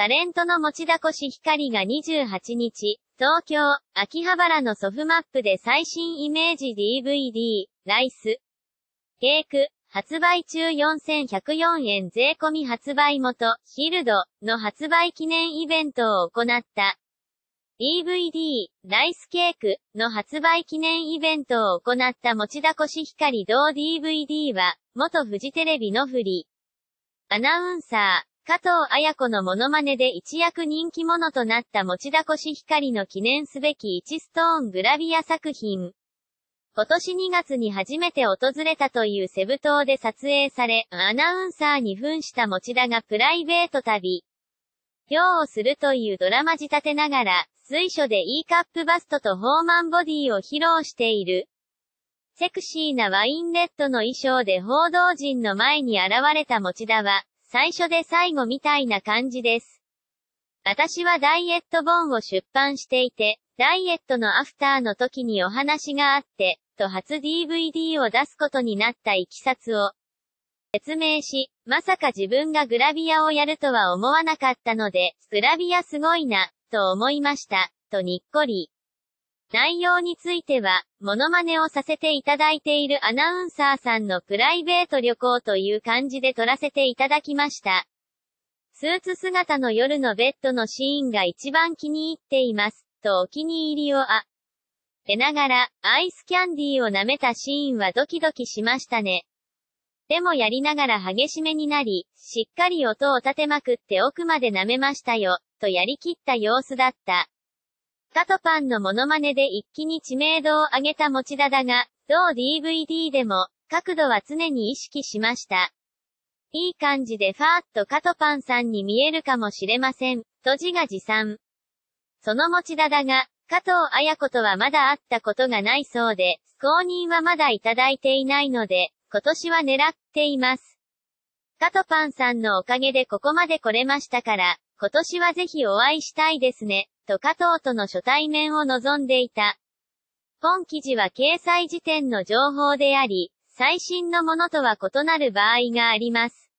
タレントの持田越光が28日、東京、秋葉原のソフマップで最新イメージ DVD、ライス、ケーク、発売中4104円税込み発売元、ヒルドの発売記念イベントを行った。DVD、ライスケークの発売記念イベントを行った持田越光同 DVD は、元フジテレビのフリー。アナウンサー、加藤綾子のモノマネで一躍人気者となった持田越光の記念すべき1ストーングラビア作品。今年2月に初めて訪れたというセブ島で撮影され、アナウンサーに扮した持田がプライベート旅。漁をするというドラマ仕立てながら、水所で E カップバストとホーマンボディを披露している。セクシーなワインレッドの衣装で報道陣の前に現れた持田は、最初で最後みたいな感じです。私はダイエット本を出版していて、ダイエットのアフターの時にお話があって、と初 DVD を出すことになったいきさつを説明し、まさか自分がグラビアをやるとは思わなかったので、グラビアすごいな、と思いました、とにっこり。内容については、モノマネをさせていただいているアナウンサーさんのプライベート旅行という感じで撮らせていただきました。スーツ姿の夜のベッドのシーンが一番気に入っています、とお気に入りをあ、えながら、アイスキャンディーを舐めたシーンはドキドキしましたね。でもやりながら激しめになり、しっかり音を立てまくって奥まで舐めましたよ、とやりきった様子だった。カトパンのモノマネで一気に知名度を上げた持田だが、同 DVD でも、角度は常に意識しました。いい感じでファーっとカトパンさんに見えるかもしれません、と自画自賛。その持田だが、加藤綾子とはまだ会ったことがないそうで、公認はまだいただいていないので、今年は狙っています。カトパンさんのおかげでここまで来れましたから、今年はぜひお会いしたいですね。と加藤との初対面を望んでいた。本記事は掲載時点の情報であり、最新のものとは異なる場合があります。